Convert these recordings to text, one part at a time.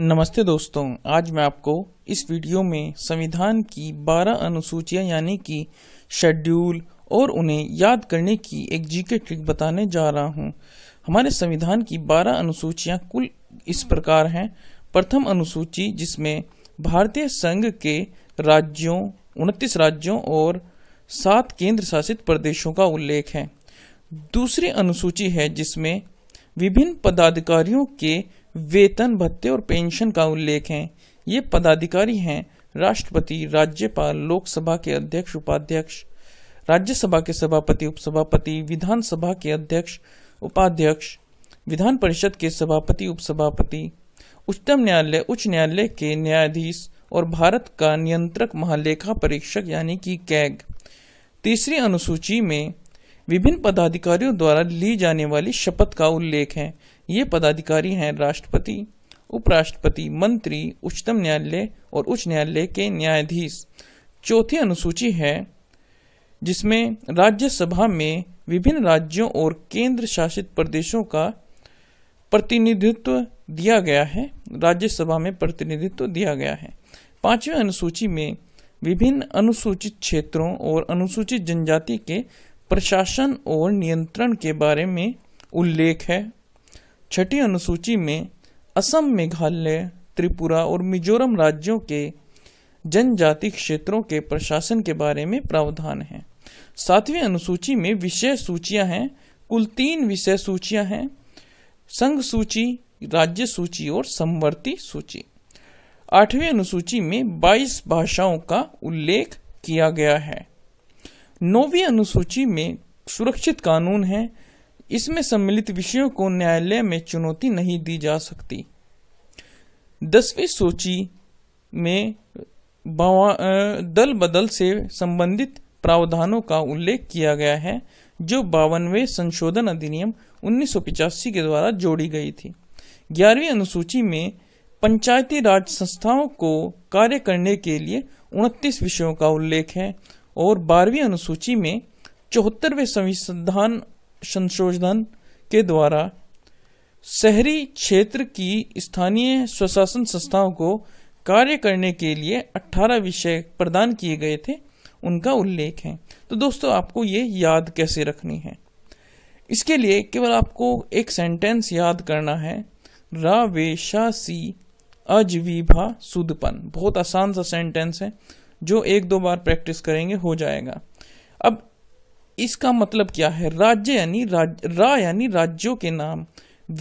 नमस्ते दोस्तों आज मैं आपको इस वीडियो में संविधान की 12 अनुसूचियां यानी कि शेड्यूल और उन्हें याद करने की एक जीके ट्रिक बताने जा रहा हूं। हमारे संविधान की 12 अनुसूचियां कुल इस प्रकार हैं प्रथम अनुसूची जिसमें भारतीय संघ के राज्यों उनतीस राज्यों और सात केंद्र शासित प्रदेशों का उल्लेख है दूसरी अनुसूची है जिसमें विभिन्न पदाधिकारियों के वेतन भत्ते और पेंशन का उल्लेख है ये पदाधिकारी हैं राष्ट्रपति राज्यपाल लोकसभा के अध्यक्ष उपाध्यक्ष राज्यसभा के सभापति उपसभापति विधानसभा के अध्यक्ष उपाध्यक्ष विधान परिषद के सभापति उपसभापति उच्चतम न्यायालय उच्च न्यायालय के न्यायाधीश और भारत का नियंत्रक महालेखा परीक्षक यानी कि कैग तीसरी अनुसूची में विभिन्न पदाधिकारियों द्वारा ली जाने वाली शपथ का उल्लेख है ये पदाधिकारी हैं राष्ट्रपति उपराष्ट्रपति मंत्री उच्चतम न्यायालय और उच्च न्यायालय के न्यायाधीश चौथी अनुसूची है जिसमें राज्यसभा में विभिन्न राज्यों और केंद्र शासित प्रदेशों का प्रतिनिधित्व दिया गया है राज्यसभा में प्रतिनिधित्व दिया गया है पांचवें अनुसूची में विभिन्न अनुसूचित क्षेत्रों और अनुसूचित जनजाति के प्रशासन और नियंत्रण के बारे में उल्लेख है छठी अनुसूची में असम मेघालय त्रिपुरा और मिजोरम राज्यों के जनजाति क्षेत्रों के प्रशासन के बारे में प्रावधान है सातवीं अनुसूची में विषय सूचियां हैं कुल तीन विषय सूचियां हैं संघ सूची राज्य सूची और समवर्ती सूची आठवीं अनुसूची में 22 भाषाओं का उल्लेख किया गया है नौवीं अनुसूची में सुरक्षित कानून है इसमें सम्मिलित विषयों को न्यायालय में चुनौती नहीं दी जा सकती दसवीं सूची में दल बदल से संबंधित प्रावधानों का उल्लेख किया गया है जो बावनवे संशोधन अधिनियम उन्नीस के द्वारा जोड़ी गई थी ग्यारहवीं अनुसूची में पंचायती राज संस्थाओं को कार्य करने के लिए उनतीस विषयों का उल्लेख है और बारहवीं अनुसूची में चौहत्तरवें संविधान संशोधन के द्वारा शहरी क्षेत्र की स्थानीय स्वशासन संस्थाओं को कार्य करने के लिए 18 विषय प्रदान किए गए थे उनका उल्लेख है तो दोस्तों आपको ये याद कैसे रखनी है इसके लिए केवल आपको एक सेंटेंस याद करना है रा सी अजविभा सुदपन बहुत आसान सा सेंटेंस है जो एक दो बार प्रैक्टिस करेंगे हो जाएगा अब इसका मतलब क्या है राज्य यानी राज, रा यानी राज्यों के नाम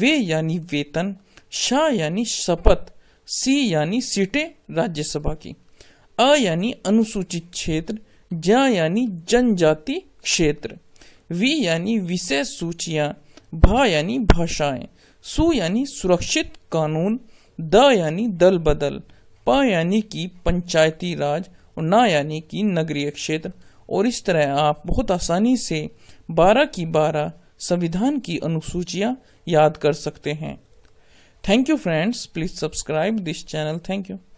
वे यानी वेतन शाह यानी शपथ सी यानी सीटें राज्यसभा की अ यानी अनुसूचित क्षेत्र जा यानी जनजाति क्षेत्र वी यानी विषय सूचियां भा यानी भाषाएं सु यानी सुरक्षित कानून द यानी दल बदल प यानी की पंचायती राज और ना यानी कि नगरीय क्षेत्र और इस तरह आप बहुत आसानी से बारह की बारह संविधान की अनुसूचियाँ याद कर सकते हैं thank you friends please subscribe this channel thank you